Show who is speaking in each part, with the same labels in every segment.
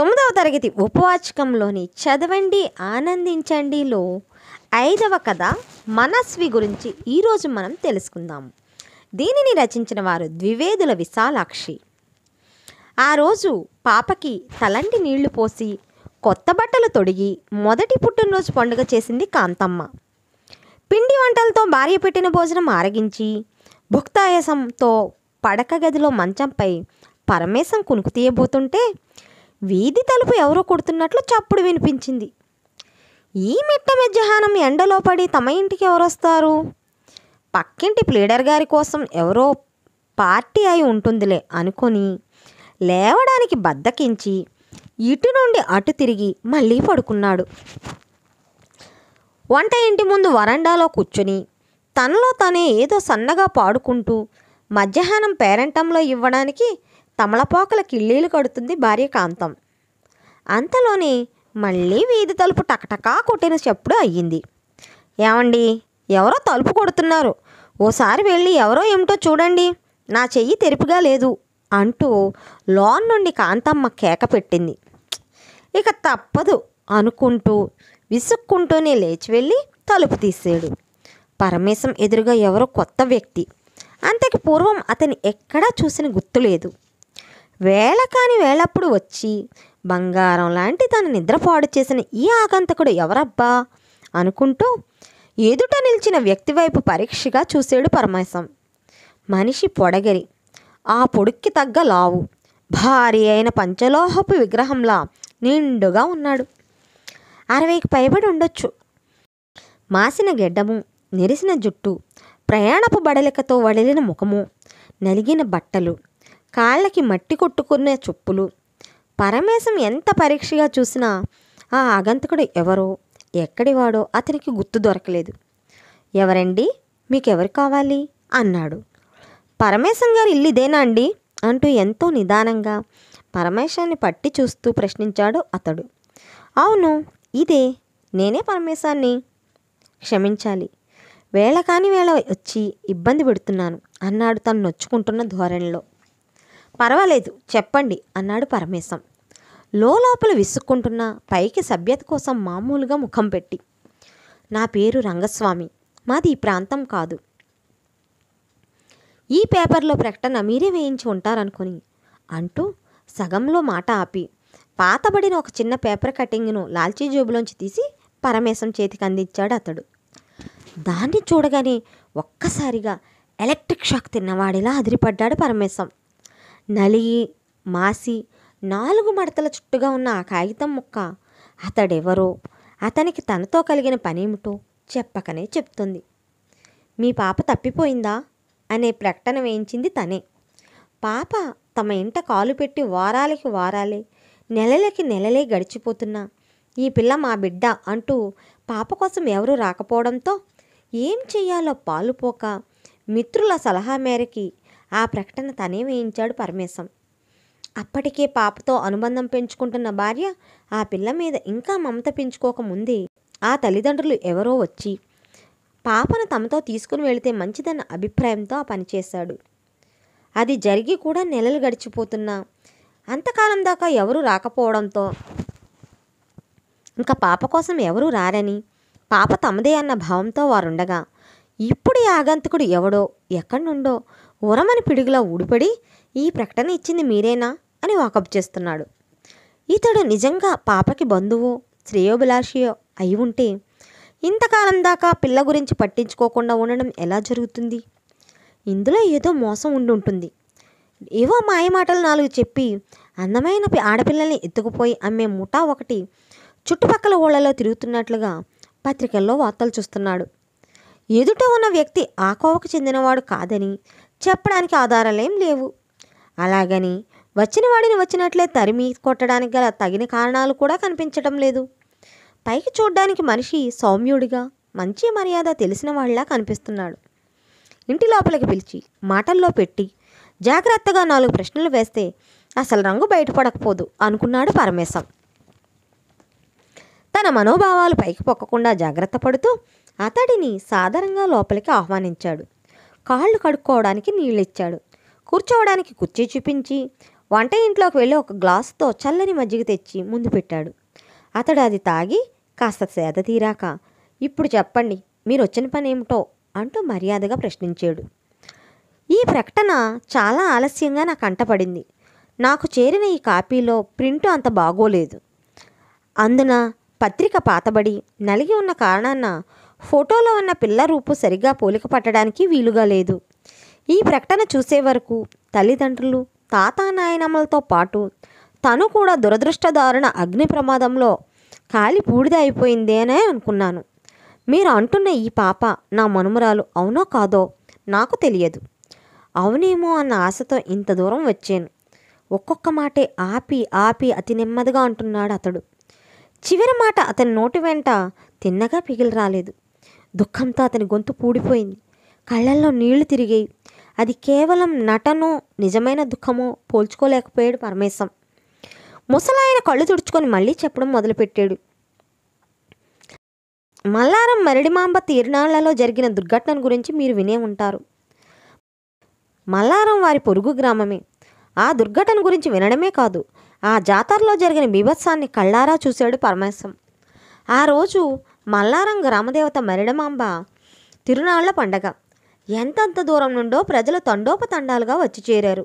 Speaker 1: తొమ్మిదవ తరగతి ఉపవాచకంలోని చదవండి ఆనందించండిలో ఐదవ కథ మనస్వి గురించి ఈరోజు మనం తెలుసుకుందాం దీనిని రచించిన వారు ద్వివేదుల విశాలాక్షి ఆ రోజు పాపకి తలంటి నీళ్లు పోసి కొత్త బట్టలు తొడిగి మొదటి పుట్టినరోజు పండుగ చేసింది కాంతమ్మ పిండి వంటలతో భార్య పెట్టిన భోజనం ఆరగించి భుక్తాయసంతో పడక గదిలో మంచంపై పరమేశం కునుకు తీయబోతుంటే వీధి తలుపు ఎవరో కొడుతున్నట్లు చప్పుడు వినిపించింది ఈ మిట్ట మధ్యాహ్నం ఎండలో పడి తమ ఇంటికి ఎవరు వస్తారు పక్కింటి ప్లీడర్ గారి కోసం ఎవరో పార్టీ అయి ఉంటుందిలే అనుకొని లేవడానికి బద్దకించి ఇటు నుండి అటు తిరిగి మళ్ళీ పడుకున్నాడు వంట ఇంటి ముందు వరండాలో కూర్చొని తనలో తనే ఏదో సన్నగా పాడుకుంటూ మధ్యాహ్నం పేరెంటంలో ఇవ్వడానికి తమలపోకల కిళ్ళీలు కడుతుంది భార్య కాంతం అంతలోనే మళ్ళీ వీధి తలుపు టకటకా కొట్టిన చెప్పుడు అయ్యింది ఏమండి ఎవరో తలుపు కొడుతున్నారు ఓసారి వెళ్ళి ఎవరో ఏమిటో చూడండి నా చెయ్యి తెరిపిగా లేదు అంటూ లోన్ నుండి కాంతమ్మ కేక పెట్టింది ఇక తప్పదు అనుకుంటూ విసుక్కుంటూనే లేచి వెళ్ళి తలుపు తీసాడు పరమేశం ఎదురుగా ఎవరో కొత్త వ్యక్తి అంతకు పూర్వం అతని ఎక్కడా చూసిన గుర్తులేదు వేళ కాని వేళప్పుడు వచ్చి బంగారం లాంటి తన నిద్రపాడు చేసిన ఈ ఆగంతకుడు ఎవరబ్బా అనుకుంటూ ఎదుట నిలిచిన వ్యక్తి వైపు పరీక్షగా చూశాడు పరమేశం మనిషి పొడగరి ఆ పొడుక్కి తగ్గ లావు భారీ అయిన పంచలోహపు విగ్రహంలా నిండుగా ఉన్నాడు అరవైకి పైబడి ఉండొచ్చు మాసిన గెడ్డము నెరిసిన జుట్టు ప్రయాణపు బడలికతో వడిలిన ముఖము నలిగిన బట్టలు కాళ్ళకి మట్టి కొట్టుకునే చెప్పులు పరమేశం ఎంత పరీక్షగా చూసినా ఆ ఆగంతకుడు ఎవరో ఎక్కడివాడో అతనికి గుర్తు దొరకలేదు ఎవరండి మీకెవరు కావాలి అన్నాడు పరమేశం గారు ఇల్లు ఇదేనా అండి అంటూ ఎంతో నిదానంగా పరమేశాన్ని పట్టి చూస్తూ ప్రశ్నించాడు అతడు అవును ఇదే నేనే పరమేశాన్ని క్షమించాలి వేళ కాని వేళ వచ్చి ఇబ్బంది పెడుతున్నాను అన్నాడు తను నొచ్చుకుంటున్న ధోరణిలో పర్వాలేదు చెప్పండి అన్నాడు పరమేశం లోపల విసుక్కుంటున్న పైకి సభ్యత కోసం మామూలుగా ముఖం పెట్టి నా పేరు రంగస్వామి మాది ఈ ప్రాంతం కాదు ఈ పేపర్లో ప్రకటన మీరే వేయించి ఉంటారనుకుని అంటూ సగంలో మాట ఆపి పాతబడిన ఒక చిన్న పేపర్ కటింగ్ను లాల్చీ జేబులోంచి తీసి పరమేశం చేతికి అందించాడు అతడు దాన్ని చూడగానే ఒక్కసారిగా ఎలక్ట్రిక్ షాక్ తిన్నవాడిలా అదిరిపడ్డాడు పరమేశం నలిగి మాసి నాలుగు మడతల చుట్టుగా ఉన్న ఆ కాగితం ముక్క అతడెవరో అతనికి తనతో కలిగిన పనేమిటో చెప్పకనే చెప్తుంది మీ పాప తప్పిపోయిందా అనే ప్రకటన వేయించింది తనే పాప తమ ఇంట కాలు పెట్టి వారాలకి వారాలే నెలలకి నెలలే గడిచిపోతున్నా ఈ పిల్ల మా బిడ్డ అంటూ పాప కోసం ఎవరూ రాకపోవడంతో ఏం చేయాలో పాలుపోక మిత్రుల సలహా మేరకి ఆ ప్రకటన తనే వేయించాడు పరమేశం అప్పటికే పాపతో అనుబంధం పెంచుకుంటున్న భార్య ఆ పిల్ల మీద ఇంకా మమత పెంచుకోకముందే ఆ తల్లిదండ్రులు ఎవరో వచ్చి పాపను తమతో తీసుకుని వెళితే మంచిదన్న అభిప్రాయంతో ఆ పనిచేశాడు అది జరిగి కూడా నెలలు గడిచిపోతున్నా అంతకాలం దాకా ఎవరూ రాకపోవడంతో ఇంకా పాప కోసం ఎవరూ రారని పాప తమదే అన్న భావంతో వారుండగా ఇప్పుడు ఆగంతకుడు ఎవడో ఎక్కడి నుండో ఉరమని పిడుగులా ఊడిపడి ఈ ప్రకటన ఇచ్చింది మీరేనా అని వాకప్ చేస్తున్నాడు ఇతడు నిజంగా పాపకి బంధువు శ్రేయోభిలాషియో అయి ఉంటే ఇంతకాలం దాకా పిల్ల గురించి పట్టించుకోకుండా ఉండడం ఎలా జరుగుతుంది ఇందులో ఏదో మోసం ఉండి ఉంటుంది ఏవో మాయమాటలు నాలుగు చెప్పి అందమైన ఆడపిల్లల్ని ఎత్తుకుపోయి అమ్మే ముఠా ఒకటి చుట్టుపక్కల ఊళ్ళలో తిరుగుతున్నట్లుగా పత్రికల్లో వార్తలు చూస్తున్నాడు ఎదుట ఉన్న వ్యక్తి ఆ కోవకు చెందినవాడు కాదని చెప్పడానికి ఆధారాలేం లేవు అలాగని వచ్చిన వాడిని వచ్చినట్లే తరిమి కొట్టడానికి గల తగిన కారణాలు కూడా కనిపించటం లేదు పైకి చూడ్డానికి మనిషి సౌమ్యుడిగా మంచి మర్యాద తెలిసిన వాళ్ళ కనిపిస్తున్నాడు ఇంటి లోపలికి పిలిచి మాటల్లో పెట్టి జాగ్రత్తగా నాలుగు ప్రశ్నలు వేస్తే అసలు రంగు బయటపడకపోదు అనుకున్నాడు పరమేశం తన మనోభావాలు పైకి పొక్కకుండా జాగ్రత్త పడుతూ అతడిని సాధారణంగా లోపలికి ఆహ్వానించాడు కాళ్ళు కడుక్కోవడానికి నీళ్ళు ఇచ్చాడు కూర్చోవడానికి కుర్చీ చూపించి వంట ఇంట్లోకి వెళ్ళి ఒక గ్లాసుతో చల్లని మజ్జిగ తెచ్చి ముందు పెట్టాడు అతడు అది తాగి కాస్త సేద తీరాక ఇప్పుడు చెప్పండి మీరు వచ్చిన పని ఏమిటో అంటూ మర్యాదగా ప్రశ్నించాడు ఈ ప్రకటన చాలా ఆలస్యంగా నా కంటపడింది నాకు చేరిన ఈ కాపీలో ప్రింట్ అంత బాగోలేదు అందున పత్రిక పాతబడి నలిగి ఉన్న కారణాన ఫోటోలో ఉన్న పిల్ల రూపు సరిగ్గా పోలిక పట్టడానికి వీలుగా లేదు ఈ ప్రకటన చూసే వరకు తల్లిదండ్రులు తాత నాయనమ్మలతో పాటు తను కూడా దురదృష్టదారుణ అగ్ని ప్రమాదంలో కాలి బూడిద అయిపోయింది అనే అనుకున్నాను మీరు అంటున్న ఈ పాప నా మనుమరాలు అవునో కాదో నాకు తెలియదు అవునేమో అన్న ఆశతో ఇంత దూరం వచ్చాను ఒక్కొక్క మాటే ఆపి ఆపి అతి నెమ్మదిగా అంటున్నాడు అతడు చివరి మాట అతని నోటి వెంట తిన్నగా పిగిలి రాలేదు దుఃఖంతో అతని గొంతు పూడిపోయింది కళ్ళల్లో నీళ్లు తిరిగాయి అది కేవలం నటనో నిజమైన దుఃఖమో పోల్చుకోలేకపోయాడు పరమేశం ముసలాయన కళ్ళు తుడుచుకొని మళ్ళీ చెప్పడం మొదలుపెట్టాడు మల్లారం మరడిమాంబ తీర్నాళ్లలో జరిగిన దుర్ఘటన గురించి మీరు వినే ఉంటారు మల్లారం వారి పొరుగు గ్రామమే ఆ దుర్ఘటన గురించి వినడమే కాదు ఆ జాతరలో జరిగిన బీభత్సాన్ని కళ్ళారా చూశాడు పరమేశం ఆ రోజు మల్లారం గ్రామదేవత మరిడమాంబ తిరునాళ్ల పండగ ఎంతంత దూరం నుండో ప్రజలు తండోపతండాలుగా వచ్చి చేరారు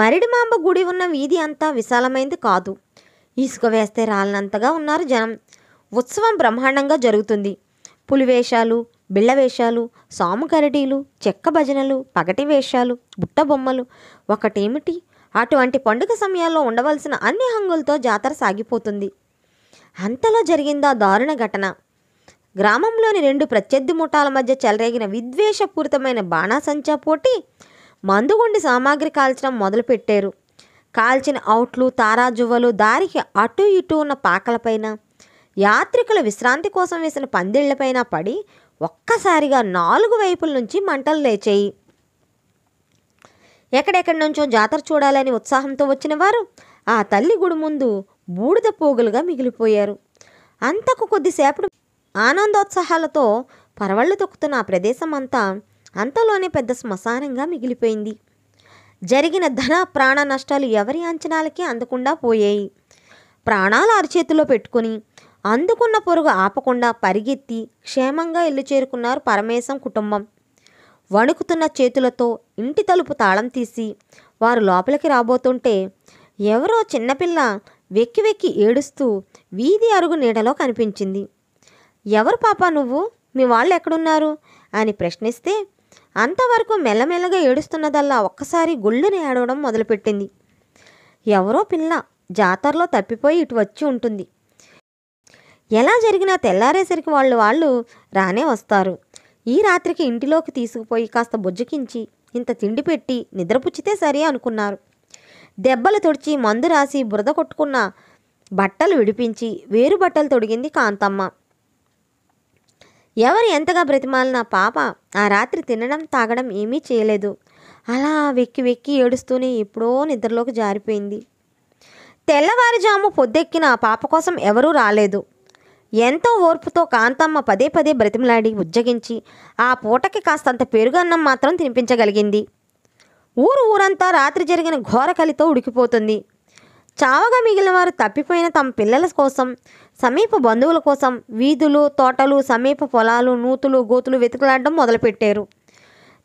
Speaker 1: మరిడిమాంబ గుడి ఉన్న వీధి అంతా విశాలమైంది కాదు ఇసుక వేస్తే రాళ్ళనంతగా ఉన్నారు జనం ఉత్సవం బ్రహ్మాండంగా జరుగుతుంది పులివేషాలు బిళ్ళవేషాలు సాము కరడీలు చెక్క భజనలు పగటి వేషాలు బుట్టబొమ్మలు ఒకటేమిటి అటువంటి పండుగ సమయాల్లో ఉండవలసిన అన్ని హంగులతో జాతర సాగిపోతుంది అంతలో జరిగిందా దారుణ ఘటన గ్రామంలోని రెండు ప్రత్యర్థి ముఠాల మధ్య చెలరేగిన విద్వేషపూరితమైన బాణాసంచా పోటీ మందుగుండి సామాగ్రి కాల్చడం మొదలుపెట్టారు కాల్చిన అవుట్లు తారాజువ్వలు దారికి అటు ఇటు ఉన్న పాకలపైన యాత్రికుల విశ్రాంతి కోసం వేసిన పందిళ్లపైన పడి ఒక్కసారిగా నాలుగు వైపుల నుంచి మంటలు లేచాయి ఎక్కడెక్కడి నుంచో జాతర చూడాలని ఉత్సాహంతో వచ్చిన వారు ఆ తల్లి గుడి ముందు బూడిద పోగులుగా మిగిలిపోయారు అంతకు కొద్దిసేపటి ఆనందోత్సాహాలతో పరవళ్ళు తొక్కుతున్న ఆ ప్రదేశం అంతా అంతలోనే పెద్ద శ్మశానంగా మిగిలిపోయింది జరిగిన ధన ప్రాణ నష్టాలు ఎవరి అంచనాలకి అందకుండా పోయాయి ప్రాణాలు అరిచేతిలో పెట్టుకుని అందుకున్న పొరుగు ఆపకుండా పరిగెత్తి క్షేమంగా ఇల్లు చేరుకున్నారు పరమేశం కుటుంబం వణుకుతున్న చేతులతో ఇంటి తలుపు తాళం తీసి వారు లోపలికి రాబోతుంటే ఎవరో చిన్నపిల్ల వెక్కి వెక్కి ఏడుస్తూ వీధి అరుగు నీడలో కనిపించింది ఎవరు పాప నువ్వు మీ వాళ్ళు ఎక్కడున్నారు అని ప్రశ్నిస్తే అంతవరకు మెల్లమెల్లగా ఏడుస్తున్నదల్లా ఒక్కసారి గుళ్ళుని ఏడవడం మొదలుపెట్టింది ఎవరో పిల్ల జాతరలో తప్పిపోయి ఇటు వచ్చి ఉంటుంది ఎలా జరిగినా తెల్లారేసరికి వాళ్ళు వాళ్ళు రానే వస్తారు ఈ రాత్రికి ఇంటిలోకి తీసుకుపోయి కాస్త బొజ్జకించి ఇంత తిండి పెట్టి నిద్రపుచ్చితే సరే అనుకున్నారు దెబ్బలు తుడిచి మందు రాసి బురద కొట్టుకున్న బట్టలు విడిపించి వేరు బట్టలు తొడిగింది కాంతమ్మ ఎవరు ఎంతగా బ్రతిమాలిన పాప ఆ రాత్రి తినడం తాగడం ఏమీ చేయలేదు అలా వెక్కి వెక్కి ఏడుస్తూనే ఎప్పుడో నిద్రలోకి జారిపోయింది తెల్లవారుజాము పొద్దెక్కిన ఆ పాప కోసం ఎవరూ రాలేదు ఎంతో ఓర్పుతో కాంతమ్మ పదే పదే బ్రతిమలాడి ఉజ్జగించి ఆ పూటకి కాస్తంత పెరుగన్నం మాత్రం తినిపించగలిగింది ఊరు ఊరంతా రాత్రి జరిగిన ఘోర కలితో ఉడికిపోతుంది చావగా మిగిలిన వారు తప్పిపోయిన తమ పిల్లల కోసం సమీప బంధువుల కోసం వీధులు తోటలు సమీప పొలాలు నూతులు గోతులు వెతుకులాడడం మొదలుపెట్టారు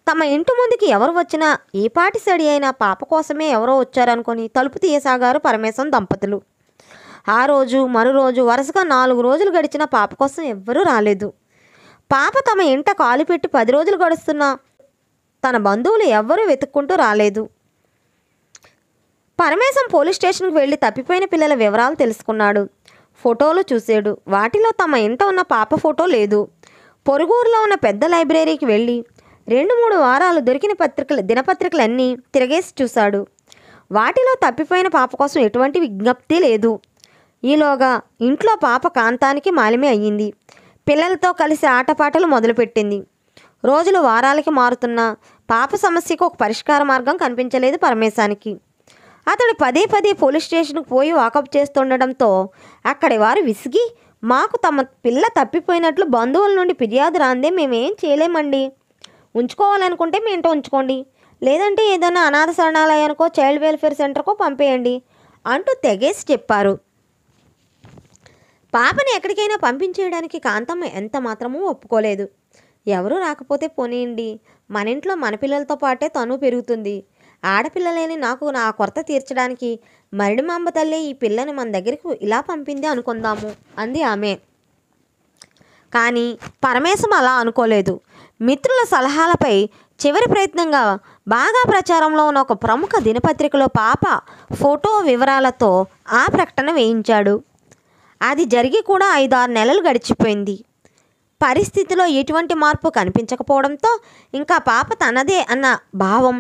Speaker 1: తమ ఇంటి ముందుకి ఎవరు వచ్చినా ఏ పాటి సడి అయిన పాప కోసమే ఎవరో వచ్చారనుకొని తలుపు తీయసాగారు పరమేశ్వరం దంపతులు ఆ రోజు మరో రోజు వరుసగా నాలుగు రోజులు గడిచిన పాప కోసం ఎవ్వరూ రాలేదు పాప తమ ఇంట కాలు పెట్టి పది రోజులు గడుస్తున్నా తన బంధువులు ఎవ్వరూ వెతుక్కుంటూ రాలేదు పరమేశం పోలీస్ స్టేషన్కి వెళ్ళి తప్పిపోయిన పిల్లల వివరాలు తెలుసుకున్నాడు ఫోటోలు చూశాడు వాటిలో తమ ఇంత ఉన్న పాప ఫోటో లేదు పొరుగురులో ఉన్న పెద్ద లైబ్రరీకి వెళ్ళి రెండు మూడు వారాలు దొరికిన పత్రికలు దినపత్రికలన్నీ తిరగేసి చూశాడు వాటిలో తప్పిపోయిన పాప కోసం ఎటువంటి విజ్ఞప్తి లేదు ఈలోగా ఇంట్లో పాప కాంతానికి మాలిమే అయ్యింది పిల్లలతో కలిసి ఆటపాటలు మొదలుపెట్టింది రోజులు వారాలకి మారుతున్న పాప సమస్యకు ఒక పరిష్కార మార్గం కనిపించలేదు పరమేశానికి అతడు పదే పదే పోలీస్ స్టేషన్కు పోయి వాకప్ చేస్తుండటంతో అక్కడి వారు విసిగి మాకు తమ పిల్ల తప్పిపోయినట్లు బంధువుల నుండి ఫిర్యాదు రాందే మేమేం చేయలేమండి ఉంచుకోవాలనుకుంటే మీ ఇంట ఉంచుకోండి లేదంటే ఏదైనా అనాథ శరణాలయానికో చైల్డ్ వెల్ఫేర్ సెంటర్కో పంపేయండి అంటూ తెగేసి చెప్పారు పాపని ఎక్కడికైనా పంపించేయడానికి కాంతమ్మ ఎంత మాత్రమూ ఒప్పుకోలేదు ఎవరూ రాకపోతే పోనీయండి మన ఇంట్లో మన పిల్లలతో పాటే తను పెరుగుతుంది ఆడపిల్లలేని నాకు నా కొరత తీర్చడానికి మరిడిమాంబ తల్లి ఈ పిల్లని మన దగ్గరకు ఇలా పంపింది అనుకుందాము అంది ఆమె కానీ పరమేశం అలా అనుకోలేదు మిత్రుల సలహాలపై చివరి ప్రయత్నంగా బాగా ప్రచారంలో ఉన్న ఒక ప్రముఖ దినపత్రికలో పాప ఫోటో వివరాలతో ఆ ప్రకటన వేయించాడు అది జరిగి కూడా ఐదారు నెలలు గడిచిపోయింది పరిస్థితిలో ఎటువంటి మార్పు కనిపించకపోవడంతో ఇంకా పాప తనదే అన్న భావం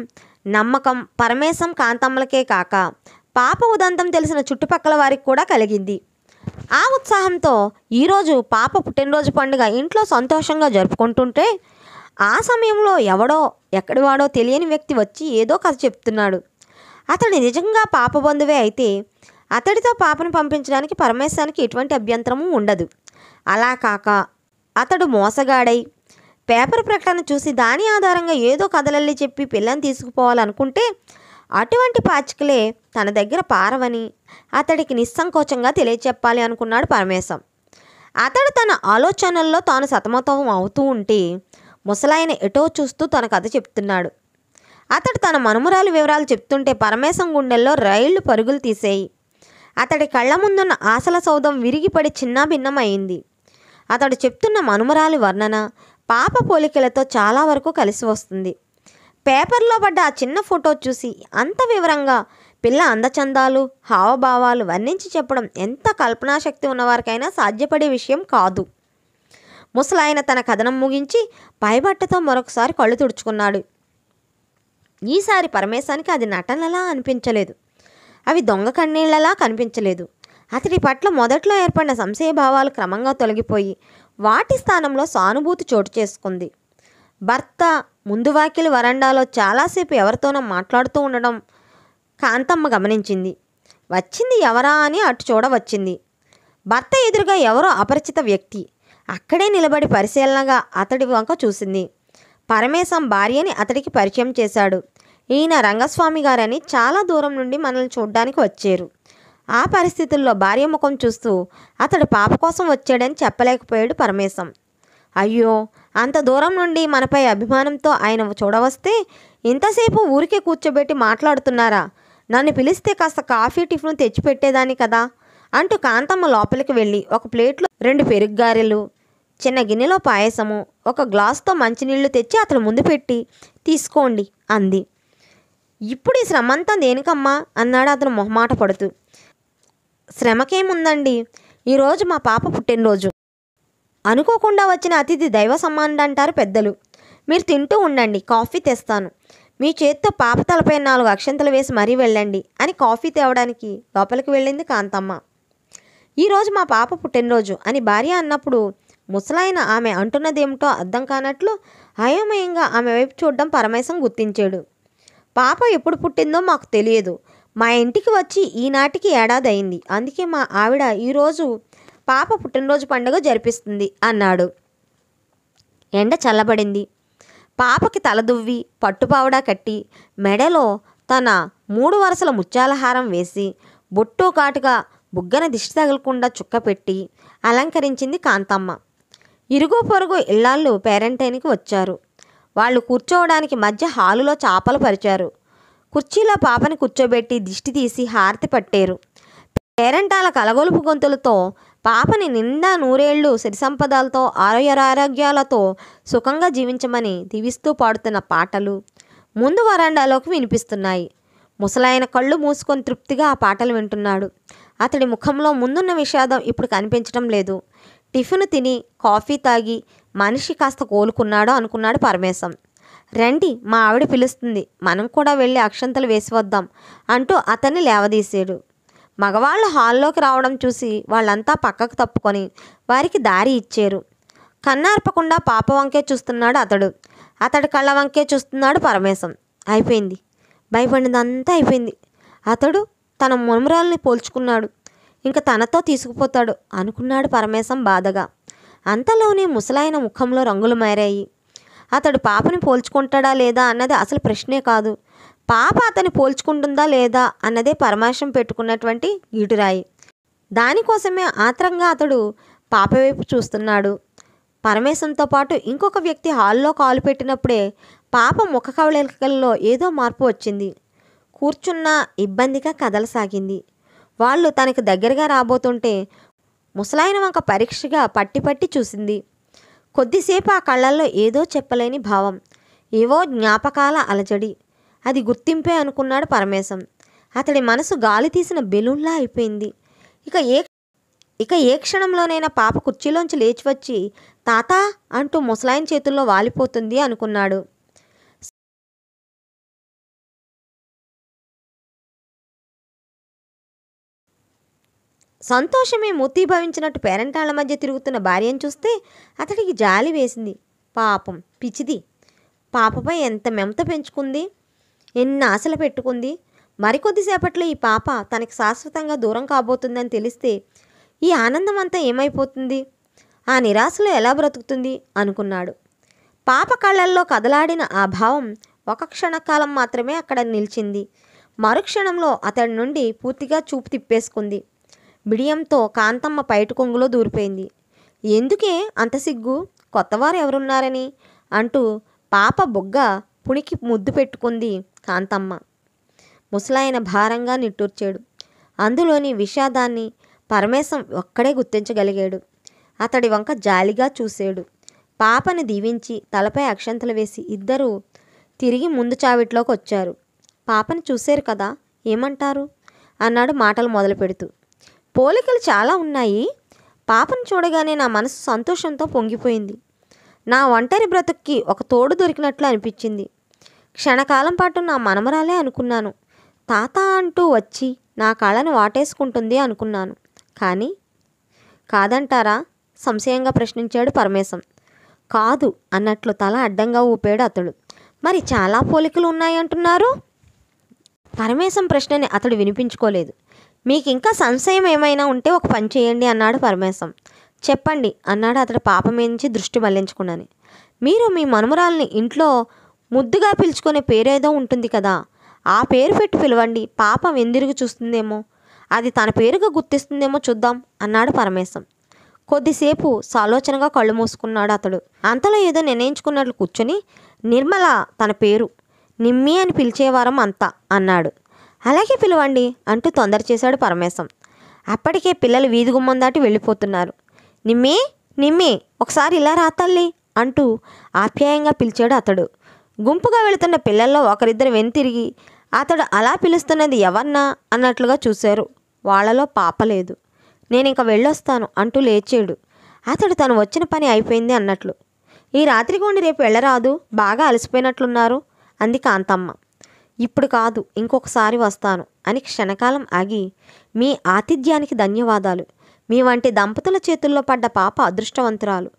Speaker 1: నమ్మకం పరమేశం కాంతమ్మలకే కాక పాప ఉదంతం తెలిసిన చుట్టుపక్కల వారికి కూడా కలిగింది ఆ ఉత్సాహంతో ఈరోజు పాప పుట్టినరోజు పండుగ ఇంట్లో సంతోషంగా జరుపుకుంటుంటే ఆ సమయంలో ఎవడో ఎక్కడివాడో తెలియని వ్యక్తి వచ్చి ఏదో కథ చెప్తున్నాడు అతడు నిజంగా పాప బంధువే అయితే అతడితో పాపను పంపించడానికి పరమేశ్వరానికి ఎటువంటి అభ్యంతరము ఉండదు అలా కాక అతడు మోసగాడై పేపర్ ప్రకటన చూసి దాని ఆధారంగా ఏదో కథలల్లి చెప్పి పిల్లని తీసుకుపోవాలనుకుంటే అటువంటి పాచికలే తన దగ్గర పారవని అతడికి నిస్సంకోచంగా తెలియచెప్పాలి అనుకున్నాడు పరమేశం అతడు తన ఆలోచనల్లో తాను సతమతం అవుతూ ఉంటే ముసలాయన ఎటో చూస్తూ తన కథ చెప్తున్నాడు అతడు తన మనుమరాలి వివరాలు చెప్తుంటే పరమేశం గుండెల్లో రైళ్లు పరుగులు తీసేయి అతడి కళ్ళ ముందున్న ఆశల సౌధం విరిగిపడి చిన్నాభిన్నమైంది అతడు చెప్తున్న మనుమరాలి వర్ణన పాప పోలికలతో చాలా వరకు కలిసి వస్తుంది పేపర్లో పడ్డ ఆ చిన్న ఫోటో చూసి అంత వివరంగా పిల్ల అందచందాలు హావభావాలు వర్ణించి చెప్పడం ఎంత కల్పనాశక్తి ఉన్నవారికైనా సాధ్యపడే విషయం కాదు ముసలాయన తన కథనం ముగించి పైబట్టతో మరొకసారి కళ్ళు తుడుచుకున్నాడు ఈసారి పరమేశానికి అది నటనలా అనిపించలేదు అవి దొంగ కన్నీళ్లలా కనిపించలేదు అతడి పట్ల మొదట్లో ఏర్పడిన సంశయభావాలు క్రమంగా తొలగిపోయి వాటి స్థానంలో సానుభూతి చోటు చేసుకుంది భర్త ముందు వాకిలి వరండాలో చాలాసేపు ఎవరితోనో మాట్లాడుతూ ఉండడం కాంతమ్మ గమనించింది వచ్చింది ఎవరా అని అటు చూడవచ్చింది భర్త ఎదురుగా ఎవరో అపరిచిత వ్యక్తి అక్కడే నిలబడి పరిశీలనగా అతడి వంక చూసింది పరమేశం భార్యని అతడికి పరిచయం చేశాడు ఈయన రంగస్వామి గారని చాలా దూరం నుండి మనల్ని చూడ్డానికి వచ్చారు ఆ పరిస్థితుల్లో భార్య ముఖం చూస్తూ అతడు పాప కోసం వచ్చాడని చెప్పలేకపోయాడు పరమేశం అయ్యో అంత దూరం నుండి మనపై అభిమానంతో ఆయన చూడవస్తే ఇంతసేపు ఊరికే కూర్చోబెట్టి మాట్లాడుతున్నారా నన్ను పిలిస్తే కాస్త కాఫీ టిఫిన్ తెచ్చిపెట్టేదాన్ని కదా అంటూ కాంతమ్మ లోపలికి వెళ్ళి ఒక ప్లేట్లో రెండు పెరుగ్గారెలు చిన్న గిన్నెలో పాయసము ఒక గ్లాస్తో మంచినీళ్లు తెచ్చి అతను ముందు పెట్టి తీసుకోండి అంది ఇప్పుడు ఈ శ్రమంతా దేనికమ్మా అన్నాడు అతను మొహమాట పడుతూ శ్రమకేముందండి ఈరోజు మా పాప పుట్టినరోజు అనుకోకుండా వచ్చిన అతిథి దైవ సమానుడు అంటారు పెద్దలు మీరు తింటూ ఉండండి కాఫీ తెస్తాను మీ చేత్తో పాప తలపై నాలుగు అక్షంతలు వేసి మరీ వెళ్ళండి అని కాఫీ తేవడానికి లోపలికి వెళ్ళింది కాంతమ్మ ఈరోజు మా పాప పుట్టినరోజు అని భార్య అన్నప్పుడు ముసలాయన ఆమె అంటున్నదేమిటో అర్థం కానట్లు అయోమయంగా ఆమె వైపు చూడడం పరమేశం గుర్తించాడు పాప ఎప్పుడు పుట్టిందో మాకు తెలియదు మా ఇంటికి వచ్చి ఈనాటికి ఏడాది అయింది అందుకే మా ఆవిడ ఈరోజు పాప పుట్టినరోజు పండుగ జరిపిస్తుంది అన్నాడు ఎండ చల్లబడింది పాపకి తలదువ్వి పట్టుపావుడా కట్టి మెడలో తన మూడు వరుసల ముత్యాలహారం వేసి బొట్టు కాటుగా బుగ్గన దిష్టి తగలకుండా చుక్క పెట్టి అలంకరించింది కాంతమ్మ ఇరుగు పొరుగు ఇళ్లాళ్ళు పేరెంటైన్కి వచ్చారు వాళ్ళు కూర్చోవడానికి మధ్య హాలులో చేపలు పరిచారు కుర్చీలో పాపని కూర్చోబెట్టి దిష్టి తీసి హారతి పట్టారు పేరెంటాల కలగొలుపు గొంతులతో పాపని నిండా నూరేళ్లు సిరి సంపదలతో ఆరోగ్యాలతో సుఖంగా జీవించమని దీవిస్తూ పాడుతున్న పాటలు ముందు వరాండాలోకి వినిపిస్తున్నాయి ముసలాయన కళ్ళు మూసుకొని తృప్తిగా ఆ పాటలు వింటున్నాడు అతడి ముఖంలో ముందున్న విషాదం ఇప్పుడు కనిపించడం లేదు టిఫిన్ తిని కాఫీ తాగి మనిషి కాస్త కోలుకున్నాడో అనుకున్నాడు పరమేశం రండి మా ఆవిడ పిలుస్తుంది మనం కూడా వెళ్ళి అక్షంతలు వేసి వద్దాం అంటూ అతన్ని లేవదీశాడు మగవాళ్ళు హాల్లోకి రావడం చూసి వాళ్ళంతా పక్కకు తప్పుకొని వారికి దారి ఇచ్చారు కన్నార్పకుండా పాప వంకే చూస్తున్నాడు అతడు అతడు కళ్ళ వంకే చూస్తున్నాడు పరమేశం అయిపోయింది భయపడినదంతా అయిపోయింది అతడు తన మునుమరాల్ని పోల్చుకున్నాడు ఇంకా తనతో తీసుకుపోతాడు అనుకున్నాడు పరమేశం బాధగా అంతలోనే ముసలాయన ముఖంలో రంగులు మారాయి అతడు పాపని పోల్చుకుంటాడా లేదా అన్నది అసలు ప్రశ్నే కాదు పాప అతని పోల్చుకుంటుందా లేదా అన్నదే పరమాశం పెట్టుకున్నటువంటి గీటురాయి దానికోసమే ఆత్రంగా అతడు పాప వైపు చూస్తున్నాడు పరమేశంతో పాటు ఇంకొక వ్యక్తి హాల్లో కాలు పెట్టినప్పుడే పాప ముఖ కవళికల్లో ఏదో మార్పు వచ్చింది కూర్చున్న ఇబ్బందిగా కదలసాగింది వాళ్ళు తనకు దగ్గరగా రాబోతుంటే ముసలాయన వంక పరీక్షగా పట్టి పట్టి చూసింది కొద్దిసేపు ఆ కళ్ళల్లో ఏదో చెప్పలేని భావం ఏవో జ్ఞాపకాల అలజడి అది గుర్తింపే అనుకున్నాడు పరమేశం అతడి మనసు గాలి తీసిన బెలూన్లా అయిపోయింది ఇక ఏ ఇక ఏ క్షణంలోనైనా పాప కుర్చీలోంచి లేచి వచ్చి తాత అంటూ ముసలాయన చేతుల్లో వాలిపోతుంది అనుకున్నాడు సంతోషమే మూర్తిభావించినట్టు పేరెంటాళ్ల మధ్య తిరుగుతున్న భార్యను చూస్తే అతడికి జాలి వేసింది పాపం పిచ్చిది పాపపై ఎంత మెమత పెంచుకుంది ఎన్ని ఆశలు పెట్టుకుంది మరికొద్దిసేపట్లో ఈ పాప తనకి శాశ్వతంగా దూరం కాబోతుందని తెలిస్తే ఈ ఆనందం అంతా ఏమైపోతుంది ఆ నిరాశలో ఎలా బ్రతుకుతుంది అనుకున్నాడు పాప కళ్ళల్లో కదలాడిన ఆ భావం ఒక క్షణకాలం మాత్రమే అక్కడ నిలిచింది మరుక్షణంలో అతడి నుండి పూర్తిగా చూపు తిప్పేసుకుంది బిడియంతో కాంతమ్మ పైట కొంగులో దూరిపోయింది ఎందుకే అంత సిగ్గు కొత్తవారు ఎవరున్నారని అంటూ పాప బొగ్గ పుణికి ముద్దు పెట్టుకుంది కాంతమ్మ ముసలాయన భారంగా నిట్టూర్చాడు అందులోని విషాదాన్ని పరమేశం ఒక్కడే గుర్తించగలిగాడు అతడి వంక జాలిగా చూశాడు పాపని దీవించి తలపై అక్షంతలు వేసి ఇద్దరూ తిరిగి ముందు చావిట్లోకి వచ్చారు పాపని చూశారు కదా ఏమంటారు అన్నాడు మాటలు మొదలు పెడుతూ పోలికలు చాలా ఉన్నాయి పాపను చూడగానే నా మనసు సంతోషంతో పొంగిపోయింది నా ఒంటరి బ్రతుక్కి ఒక తోడు దొరికినట్లు అనిపించింది క్షణకాలం పాటు నా మనమరాలే అనుకున్నాను తాత అంటూ వచ్చి నా కళను వాటేసుకుంటుంది అనుకున్నాను కానీ కాదంటారా సంశయంగా ప్రశ్నించాడు పరమేశం కాదు అన్నట్లు తల అడ్డంగా ఊపాడు అతడు మరి చాలా పోలికలు ఉన్నాయంటున్నారు పరమేశం ప్రశ్నని అతడు వినిపించుకోలేదు మీకు ఇంకా సంశయం ఏమైనా ఉంటే ఒక పని చేయండి అన్నాడు పరమేశం చెప్పండి అన్నాడు అతడు పాప మించి దృష్టి మళ్లించుకున్నాను మీరు మీ మనుమరాల్ని ఇంట్లో ముద్దుగా పిలుచుకునే పేరేదో ఉంటుంది కదా ఆ పేరు పెట్టి పిలవండి పాపం ఎందిరుగు చూస్తుందేమో అది తన పేరుగా గుర్తిస్తుందేమో చూద్దాం అన్నాడు పరమేశం కొద్దిసేపు సాలోచనగా కళ్ళు మూసుకున్నాడు అతడు అంతలో ఏదో నిర్ణయించుకున్నట్లు కూర్చొని నిర్మల తన పేరు నిమ్మి అని పిలిచేవారం అంతా అన్నాడు అలాగే పిలవండి అంటూ తొందర చేశాడు పరమేశం అప్పటికే పిల్లలు వీధి గుమ్మం దాటి వెళ్ళిపోతున్నారు నిమ్మే నిమ్మే ఒకసారి ఇలా రా తల్లి అంటూ ఆప్యాయంగా పిలిచాడు అతడు గుంపుగా వెళుతున్న పిల్లల్లో ఒకరిద్దరు వెనుతిరిగి అతడు అలా పిలుస్తున్నది ఎవర్నా అన్నట్లుగా చూశారు వాళ్లలో పాప లేదు నేను ఇంక వెళ్ళొస్తాను అంటూ లేచాడు అతడు తను వచ్చిన పని అయిపోయింది అన్నట్లు ఈ రాత్రి కొండి రేపు వెళ్ళరాదు బాగా అలసిపోయినట్లున్నారు అంది కాంతమ్మ ఇప్పుడు కాదు ఇంకొకసారి వస్తాను అని క్షణకాలం ఆగి మీ ఆతిథ్యానికి ధన్యవాదాలు మీ వంటి దంపతుల చేతుల్లో పడ్డ పాప అదృష్టవంతురాలు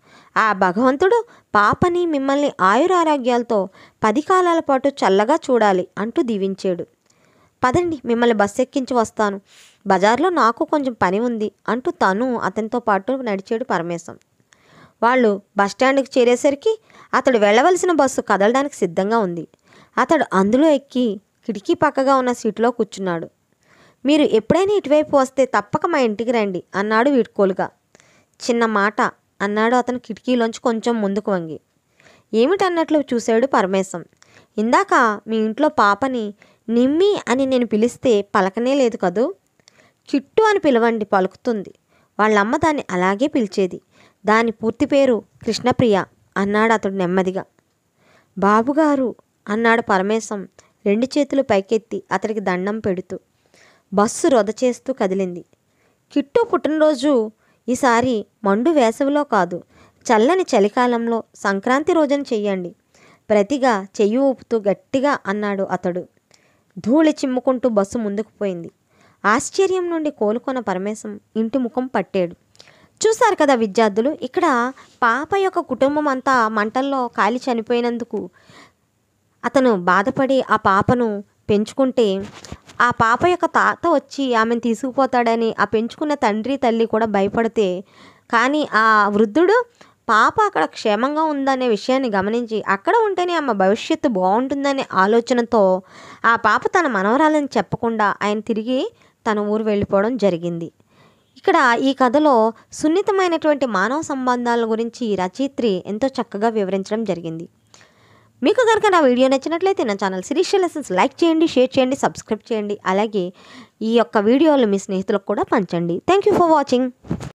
Speaker 1: ఆ భగవంతుడు పాపని మిమ్మల్ని ఆయురారోగ్యాలతో పది కాలాల పాటు చల్లగా చూడాలి అంటూ దీవించాడు పదండి మిమ్మల్ని బస్ ఎక్కించి వస్తాను బజార్లో నాకు కొంచెం పని ఉంది అంటూ తను అతనితో పాటు నడిచాడు పరమేశం వాళ్ళు బస్టాండ్కి చేరేసరికి అతడు వెళ్ళవలసిన బస్సు కదలడానికి సిద్ధంగా ఉంది అతడు అందులో ఎక్కి కిటికీ పక్కగా ఉన్న సీట్లో కూర్చున్నాడు మీరు ఎప్పుడైనా ఇటువైపు వస్తే తప్పక మా ఇంటికి రండి అన్నాడు వీడ్కోలుగా చిన్న మాట అన్నాడు అతను కిటికీలోంచి కొంచెం ముందుకు వంగి ఏమిటన్నట్లు చూశాడు పరమేశం ఇందాక మీ ఇంట్లో పాపని నిమ్మి అని నేను పిలిస్తే పలకనే లేదు కదూ కిట్టు అని పిలవండి పలుకుతుంది వాళ్ళమ్మ దాన్ని అలాగే పిలిచేది దాని పూర్తి పేరు కృష్ణప్రియ అన్నాడు అతడు నెమ్మదిగా బాబుగారు అన్నాడు పరమేశం రెండు చేతులు పైకెత్తి అతడికి దండం పెడుతూ బస్సు రొద చేస్తూ కదిలింది కిట్టు పుట్టినరోజు ఈసారి మండు వేసవిలో కాదు చల్లని చలికాలంలో సంక్రాంతి రోజున చెయ్యండి ప్రతిగా చెయ్యి ఊపుతూ గట్టిగా అన్నాడు అతడు ధూళి చిమ్ముకుంటూ బస్సు ముందుకు పోయింది ఆశ్చర్యం నుండి కోలుకున్న పరమేశం ఇంటి ముఖం పట్టాడు చూశారు కదా విద్యార్థులు ఇక్కడ పాప యొక్క కుటుంబం అంతా మంటల్లో కాలి చనిపోయినందుకు అతను బాధపడి ఆ పాపను పెంచుకుంటే ఆ పాప యొక్క తాత వచ్చి ఆమెను తీసుకుపోతాడని ఆ పెంచుకున్న తండ్రి తల్లి కూడా భయపడితే కానీ ఆ వృద్ధుడు పాప అక్కడ క్షేమంగా ఉందనే విషయాన్ని గమనించి అక్కడ ఉంటేనే ఆమె భవిష్యత్తు బాగుంటుందనే ఆలోచనతో ఆ పాప తన మనవరాలని చెప్పకుండా ఆయన తిరిగి తన ఊరు వెళ్ళిపోవడం జరిగింది ఇక్కడ ఈ కథలో సున్నితమైనటువంటి మానవ సంబంధాల గురించి రచయిత్రి ఎంతో చక్కగా వివరించడం జరిగింది మీకు కనుక నా వీడియో నచ్చినట్లయితే నా ఛానల్ సిరీషియల్ లెసన్స్ లైక్ చేయండి షేర్ చేయండి సబ్స్క్రైబ్ చేయండి అలాగే ఈ యొక్క వీడియోలు మీ స్నేహితులకు కూడా పంచండి థ్యాంక్ యూ ఫర్ వాచింగ్